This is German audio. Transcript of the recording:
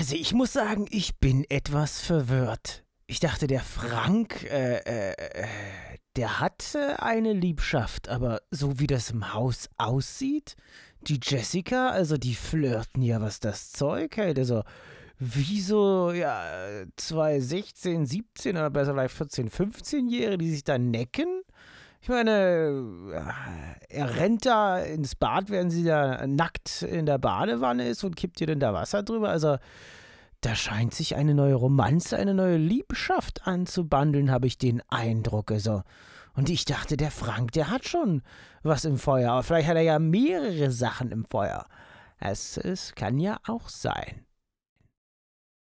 Also ich muss sagen, ich bin etwas verwirrt. Ich dachte, der Frank, äh, äh, äh der hat eine Liebschaft, aber so wie das im Haus aussieht, die Jessica, also die flirten ja, was das Zeug hält. Also wie so, ja, zwei 16, 17 oder besser vielleicht 14, 15-Jährige, die sich da necken? Ich meine, äh, er rennt da ins Bad, während sie da nackt in der Badewanne ist und kippt ihr denn da Wasser drüber. Also da scheint sich eine neue Romanze, eine neue Liebschaft anzubandeln, habe ich den Eindruck. Also. Und ich dachte, der Frank, der hat schon was im Feuer. Aber vielleicht hat er ja mehrere Sachen im Feuer. Es, es kann ja auch sein.